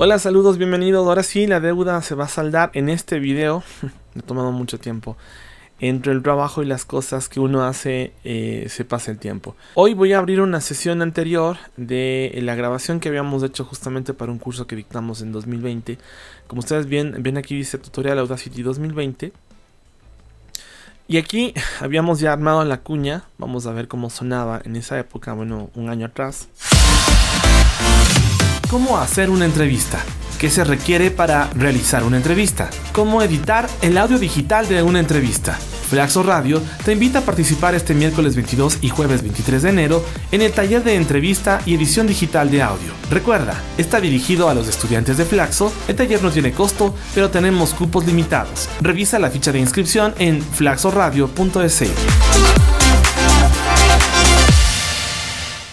Hola, saludos, bienvenidos. Ahora sí, la deuda se va a saldar en este video. Me ha tomado mucho tiempo. Entre el trabajo y las cosas que uno hace, eh, se pasa el tiempo. Hoy voy a abrir una sesión anterior de la grabación que habíamos hecho justamente para un curso que dictamos en 2020. Como ustedes ven, ven aquí dice tutorial Audacity 2020. Y aquí habíamos ya armado la cuña. Vamos a ver cómo sonaba en esa época, bueno, un año atrás cómo hacer una entrevista, qué se requiere para realizar una entrevista, cómo editar el audio digital de una entrevista. Flaxo Radio te invita a participar este miércoles 22 y jueves 23 de enero en el taller de entrevista y edición digital de audio. Recuerda, está dirigido a los estudiantes de Flaxo, el taller no tiene costo, pero tenemos cupos limitados. Revisa la ficha de inscripción en flaxoradio.es.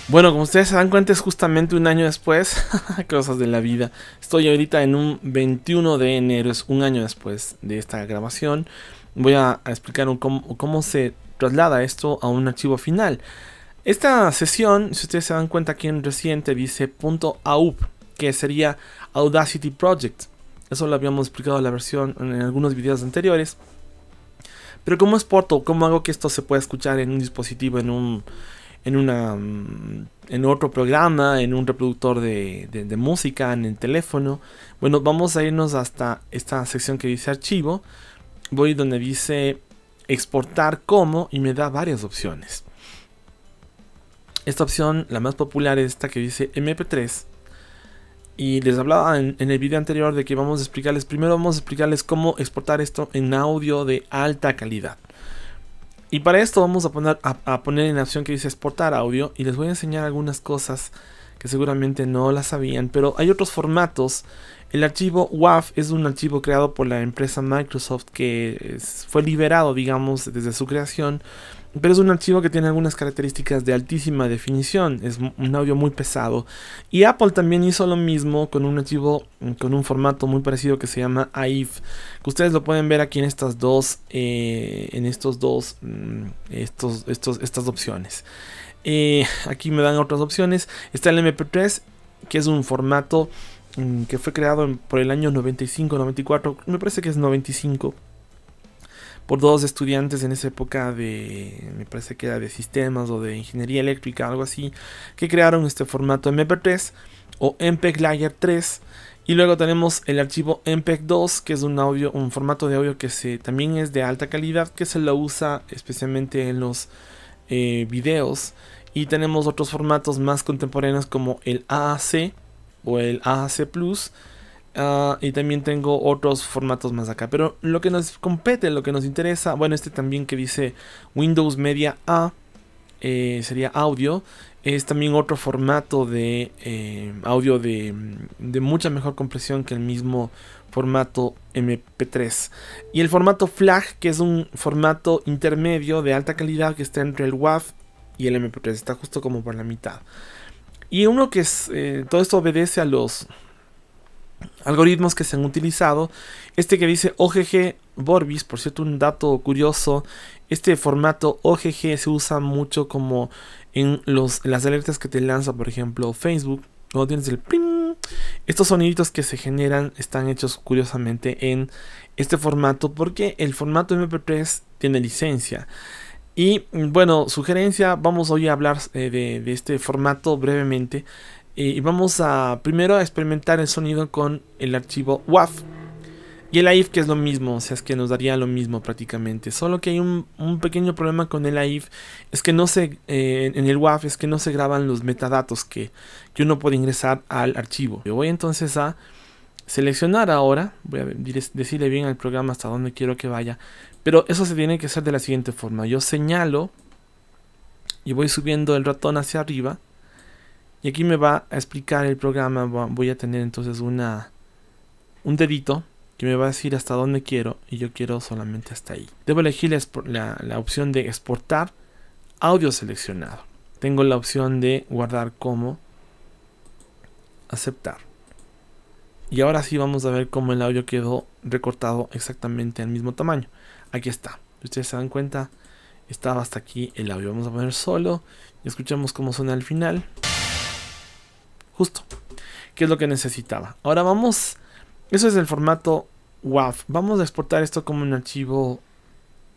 Bueno, como ustedes se dan cuenta, es justamente un año después. Cosas de la vida. Estoy ahorita en un 21 de enero, es un año después de esta grabación. Voy a, explicar cómo, se traslada esto a un archivo final. Esta sesión, si ustedes se dan cuenta aquí en reciente, dice .aup, que sería Audacity Project. Eso lo habíamos explicado en la versión en algunos videos anteriores. Pero ¿cómo exporto? ¿Cómo hago que esto se pueda escuchar en un dispositivo, en un en, una, mm, en otro programa, en un reproductor de, música, en el teléfono. Bueno, vamos a irnos hasta esta sección que dice archivo. Voy donde dice exportar como y me da varias opciones. Esta opción, la más popular, es esta que dice MP3. Y les hablaba en, el video anterior de que vamos a explicarles, primero vamos a explicarles cómo exportar esto en audio de alta calidad. Y para esto vamos a poner, a, poner en la opción que dice exportar audio y les voy a enseñar algunas cosas que seguramente no las sabían, pero hay otros formatos. El archivo WAF es un archivo creado por la empresa Microsoft que fue liberado, digamos, desde su creación pero es un archivo que tiene algunas características de altísima definición, es un audio muy pesado. Y Apple también hizo lo mismo con un archivo mm, con un formato muy parecido que se llama AIF, que ustedes lo pueden ver aquí en estas dos, eh, en estos dos, mm, estos, estos, estas opciones. Eh, aquí me dan otras opciones. Está el MP3, que es un formato mm, que fue creado por el año 95-94, me parece que es 95 por dos estudiantes en esa época de, me parece que era de sistemas o de ingeniería eléctrica, algo así, que crearon este formato MP3 o MPEG Layer 3. Y luego tenemos el archivo MPEG 2, que es un un formato de audio que se, también es de alta calidad, que se lo usa especialmente en los eh, videos. Y tenemos otros formatos más contemporáneos como el AAC o el AAC Plus Ah, y también tengo otros formatos más acá. Pero lo que nos compete, lo que nos interesa, bueno, este también que dice Windows Media A, eh, sería audio. Es también otro formato de eh, audio de, mucha mejor compresión que el mismo formato MP3. Y el formato FLAG, que es un formato intermedio de alta calidad que está entre el WAV y el MP3. Está justo como por la mitad. Y uno que es, eh, todo esto obedece a los algoritmos que se han utilizado. Este que dice OGG vorbis por cierto, un dato curioso. Este formato OGG se usa mucho como en, los, las alertas que te lanza, por ejemplo, Facebook. tienes el estos sonidos que se generan están hechos curiosamente en este formato porque el formato MP3 tiene licencia. Y mm, bueno, sugerencia, vamos hoy a hablar eh, de, de, este formato brevemente. Eh, y vamos a primero a experimentar el sonido con el archivo WAF. Y el AIF que es lo mismo, o sea, es que nos daría lo mismo prácticamente. Solo que hay un, pequeño problema con el AIF, es que no se, eh, en el WAF es que no se graban los metadatos que, que uno puede ingresar al archivo. Yo voy entonces a seleccionar ahora, voy a decirle bien al programa hasta dónde quiero que vaya, pero eso se tiene que hacer de la siguiente forma. Yo señalo y voy subiendo el ratón hacia arriba y aquí me va a explicar el programa. Voy a tener entonces una un dedito que me va a decir hasta dónde quiero y yo quiero solamente hasta ahí. Debo elegir la, opción de exportar audio seleccionado. Tengo la opción de guardar como aceptar. Y ahora sí vamos a ver cómo el audio quedó recortado exactamente al mismo tamaño. Aquí está. ustedes se dan cuenta, estaba hasta aquí el audio. Vamos a poner solo y escuchamos cómo suena al final justo, que es lo que necesitaba. Ahora vamos, eso es el formato WAV. Vamos a exportar esto como un archivo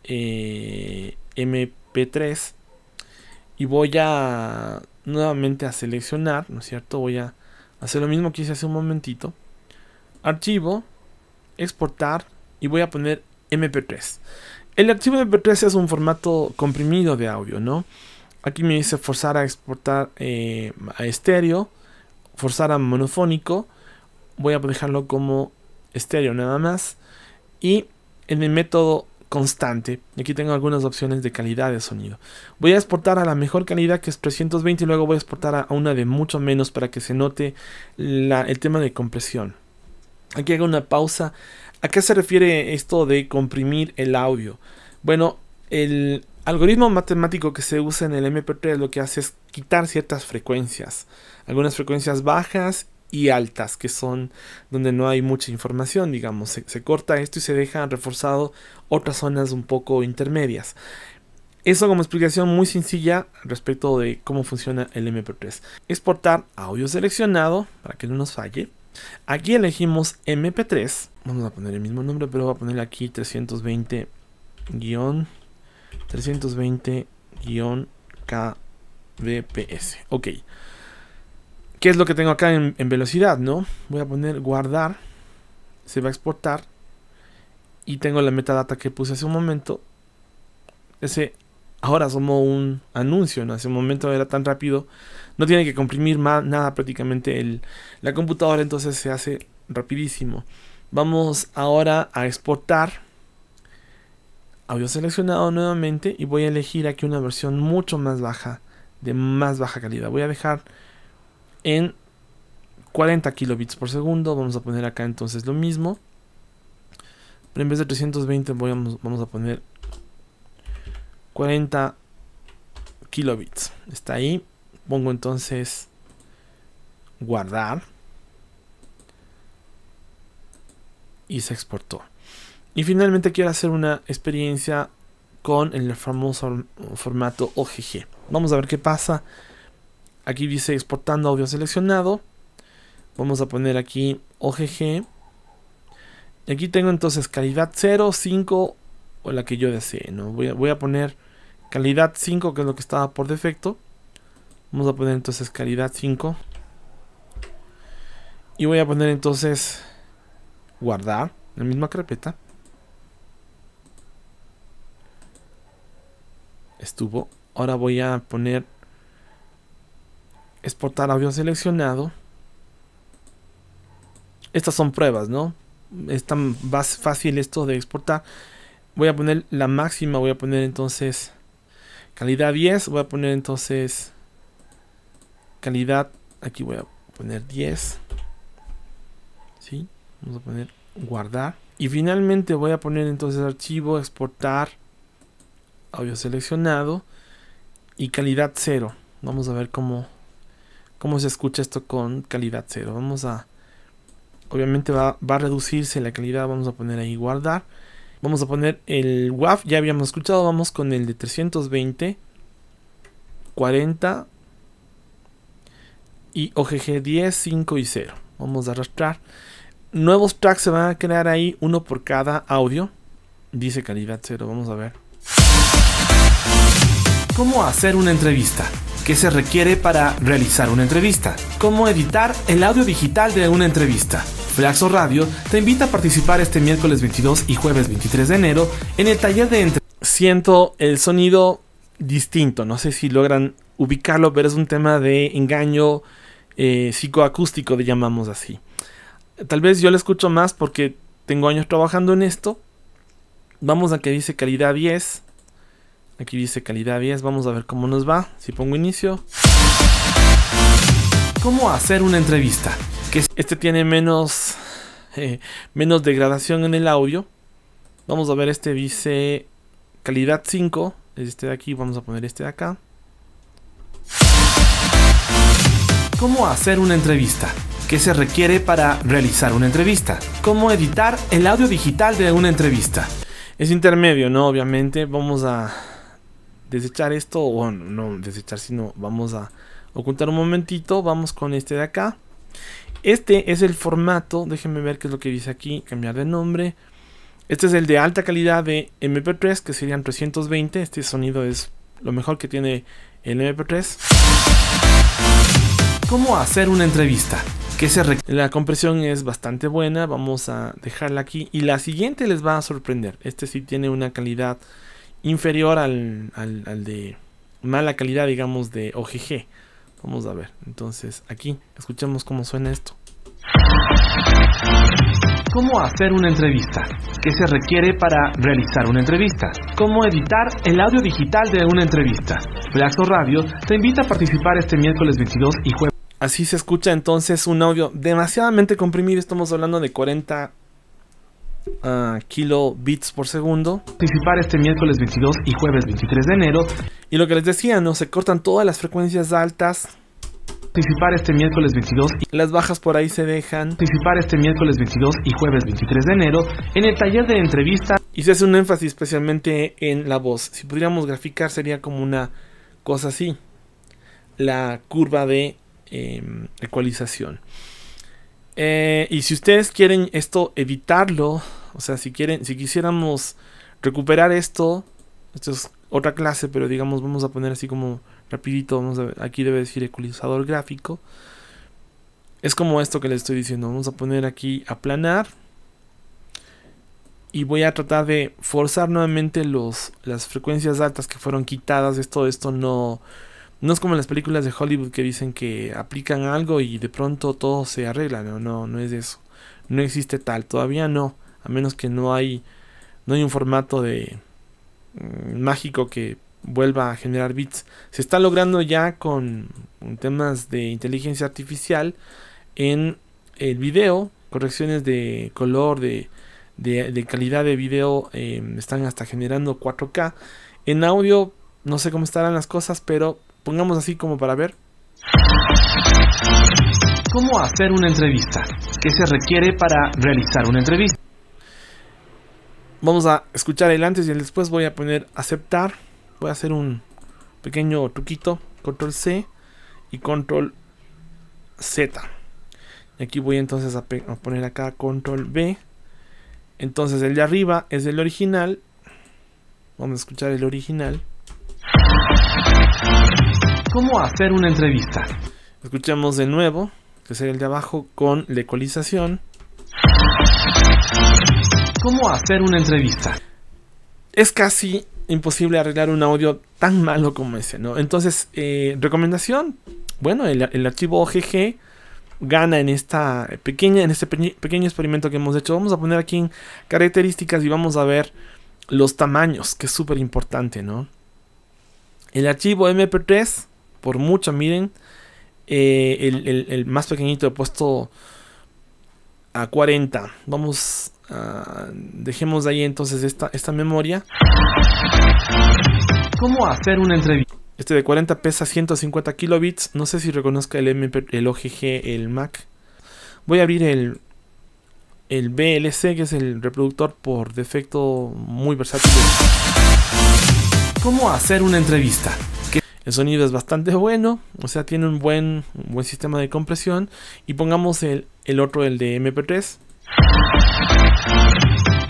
eh, MP3 y voy a nuevamente a seleccionar, ¿no es cierto? Voy a hacer lo mismo que hice hace un momentito. Archivo, exportar y voy a poner MP3. El archivo MP3 es un formato comprimido de audio, ¿no? Aquí me dice forzar a exportar eh, a estéreo forzar a monofónico, voy a dejarlo como estéreo nada más. Y en el método constante, aquí tengo algunas opciones de calidad de sonido. Voy a exportar a la mejor calidad que es 320 y luego voy a exportar a una de mucho menos para que se note el tema de compresión. Aquí hago una pausa. ¿A qué se refiere esto de comprimir el audio? Bueno, el, algoritmo matemático que se usa en el MP3 lo que hace es quitar ciertas frecuencias, algunas frecuencias bajas y altas, que son donde no hay mucha información, digamos, se, corta esto y se deja reforzado otras zonas un poco intermedias. Eso como explicación muy sencilla respecto de cómo funciona el MP3. Exportar audio seleccionado para que no nos falle. Aquí elegimos MP3. Vamos a poner el mismo nombre, pero voy a poner aquí 320 320-kbps. Ok. ¿Qué es lo que tengo acá en, velocidad, no? Voy a poner guardar. Se va a exportar. Y tengo la metadata que puse hace un momento. Ese ahora somos un anuncio, ¿no? Hace un momento era tan rápido. No tiene que comprimir más, nada prácticamente el, la computadora, entonces se hace rapidísimo. Vamos ahora a exportar audio seleccionado nuevamente y voy a elegir aquí una versión mucho más baja, de más baja calidad. Voy a dejar en 40 kilobits por segundo. Vamos a poner acá entonces lo mismo. Pero en vez de 320 vamos a poner 40 kilobits. Está ahí. Pongo entonces guardar. Y se exportó. Y finalmente quiero hacer una experiencia con el famoso formato OGG. Vamos a ver qué pasa. Aquí dice exportando audio seleccionado. Vamos a poner aquí OGG. Y aquí tengo entonces calidad 0, 5 o la que yo desee. ¿no? Voy, a, voy a poner calidad 5 que es lo que estaba por defecto. Vamos a poner entonces calidad 5. Y voy a poner entonces guardar la misma carpeta. estuvo. Ahora voy a poner exportar audio seleccionado. Estas son pruebas, ¿no? Es tan fácil esto de exportar. Voy a poner la máxima, voy a poner entonces calidad 10, voy a poner entonces calidad, aquí voy a poner 10. ¿Sí? Vamos a poner guardar. Y finalmente voy a poner entonces archivo, exportar audio seleccionado y calidad cero. Vamos a ver cómo, cómo se escucha esto con calidad cero. Vamos a... Obviamente va, va a reducirse la calidad, vamos a poner ahí guardar. Vamos a poner el WAF, ya habíamos escuchado, vamos con el de 320, 40 y OGG 10, 5 y 0. Vamos a arrastrar. Nuevos tracks se van a crear ahí, uno por cada audio. Dice calidad 0, vamos a ver cómo hacer una entrevista, qué se requiere para realizar una entrevista, cómo editar el audio digital de una entrevista. Flaxo Radio te invita a participar este miércoles 22 y jueves 23 de enero en el taller de entrevistas. Siento el sonido distinto, no sé si logran ubicarlo, pero es un tema de engaño eh, psicoacústico, le llamamos así. Tal vez yo lo escucho más porque tengo años trabajando en esto. Vamos a que dice calidad 10, Aquí dice calidad 10, vamos a ver cómo nos va. Si pongo inicio. ¿Cómo hacer una entrevista? este tiene menos, eh, menos degradación en el audio. Vamos a ver, este dice calidad 5. Este de aquí, vamos a poner este de acá. ¿Cómo hacer una entrevista? ¿Qué se requiere para realizar una entrevista? ¿Cómo editar el audio digital de una entrevista? Es intermedio, ¿no? Obviamente, vamos a desechar esto, o no desechar, sino vamos a ocultar un momentito, vamos con este de acá. Este es el formato, déjenme ver qué es lo que dice aquí, cambiar de nombre. Este es el de alta calidad de MP3, que serían 320. Este sonido es lo mejor que tiene el MP3. ¿Cómo hacer una entrevista? Que se la compresión es bastante buena, vamos a dejarla aquí. Y la siguiente les va a sorprender. Este sí tiene una calidad inferior al, de mala calidad, digamos, de OGG. Vamos a ver. Entonces, aquí, escuchemos cómo suena esto. ¿Cómo hacer una entrevista? ¿Qué se requiere para realizar una entrevista? ¿Cómo editar el audio digital de una entrevista? Flaxo Radio te invita a participar este miércoles 22 y jueves. Así se escucha entonces un audio demasiadamente comprimido. Estamos hablando de 40 a kilobits por segundo. Participar este miércoles 22 y jueves 23 de enero. Y lo que les decía, ¿no? Se cortan todas las frecuencias altas. Participar este miércoles 22 y las bajas por ahí se dejan. Participar este miércoles 22 y jueves 23 de enero en el taller de entrevista. Y se hace un énfasis especialmente en la voz. Si pudiéramos graficar sería como una cosa así. La curva de em, ecualización. Eh, y si ustedes quieren esto evitarlo o sea, si quieren, si quisiéramos recuperar esto, esto es otra clase, pero digamos vamos a poner así como rapidito, aquí debe decir ecualizador gráfico. Es como esto que les estoy diciendo, vamos a poner aquí aplanar y voy a tratar de forzar nuevamente los, las frecuencias altas que fueron quitadas. Esto, esto no, no es como las películas de Hollywood que dicen que aplican algo y de pronto todo se arregla. No, no, no es eso. No existe tal. Todavía no. A menos que no hay, no hay un formato de mm, mágico que vuelva a generar bits. Se está logrando ya con, temas de inteligencia artificial en el video. Correcciones de color, de, de, calidad de video. Eh, están hasta generando 4K. En audio, no sé cómo estarán las cosas, pero pongamos así como para ver. ¿Cómo hacer una entrevista? ¿Qué se requiere para realizar una entrevista? Vamos a escuchar el antes y el después. Voy a poner aceptar. Voy a hacer un pequeño truquito. Control C y Control Z. Y aquí voy entonces a poner acá Control B. Entonces el de arriba es el original. Vamos a escuchar el original cómo hacer una entrevista. Escuchamos de nuevo, que sería el de abajo, con la ecualización. ¿Cómo hacer una entrevista? Es casi imposible arreglar un audio tan malo como ese, ¿no? Entonces, eh, recomendación, bueno, el, archivo OGG gana en esta pequeña, en este pequeño experimento que hemos hecho. Vamos a poner aquí en características y vamos a ver los tamaños, que es súper importante, ¿no? El archivo MP3 por mucho, miren. Eh, el, más pequeñito he puesto a 40. Vamos, dejemos de ahí entonces esta, esta memoria. ¿Cómo hacer una entrevista? Este de 40 pesa 150 kilobits. No sé si reconozca el, el OGG, el Mac. Voy a abrir el, el BLC, que es el reproductor por defecto muy versátil. ¿Cómo hacer una entrevista? El sonido es bastante bueno, o sea, tiene un buen, buen sistema de compresión. Y pongamos el, otro, el de MP3.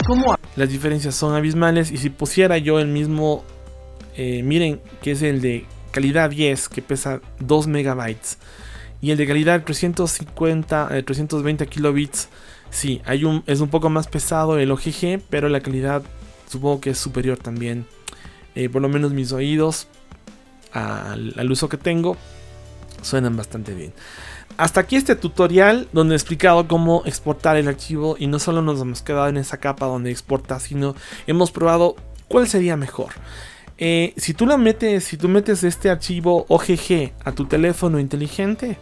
¿Cómo? Las diferencias son abismales y si pusiera yo el mismo, eh, miren, que es el de calidad 10, que pesa 2 megabytes, y el de calidad 350, 320 eh, kilobits, sí, hay un, es un poco más pesado el OGG, pero la calidad supongo que es superior también. Eh, por lo menos mis oídos al, uso que tengo, suenan bastante bien. Hasta aquí este tutorial donde he explicado cómo exportar el archivo y no solo nos hemos quedado en esa capa donde exporta, sino hemos probado cuál sería mejor. Eh, si tú la metes, si tú metes este archivo OGG a tu teléfono inteligente,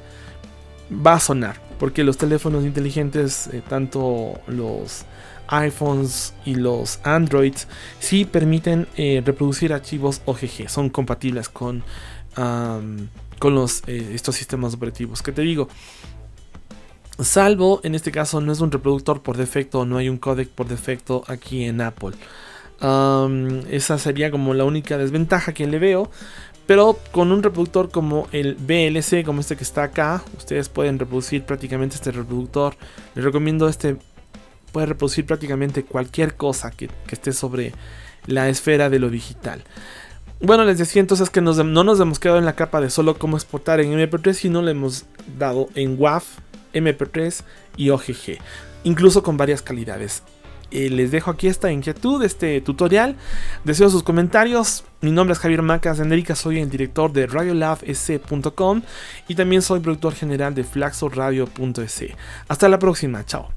va a sonar, porque los teléfonos inteligentes, eh, tanto los iPhones y los Androids sí permiten eh, reproducir archivos OGG, son compatibles con, con los, eh, estos sistemas operativos que te digo. Salvo en este caso no es un reproductor por defecto, no hay un codec por defecto aquí en Apple. esa sería como la única desventaja que le veo. Pero con un reproductor como el BLC, como este que está acá, ustedes pueden reproducir prácticamente este reproductor. Les recomiendo este puede reproducir prácticamente cualquier cosa que, esté sobre la esfera de lo digital. Bueno, les decía entonces que no nos hemos quedado en la capa de solo cómo exportar en MP3, sino le hemos dado en WAV, MP3 y OGG, incluso con varias calidades. Eh, les dejo aquí esta inquietud, este tutorial. Deseo sus comentarios. Mi nombre es Javier Macas Enderica, soy el director de radiolabsc.com y también soy productor general de FlaxoRadio.es. Hasta la próxima, chao.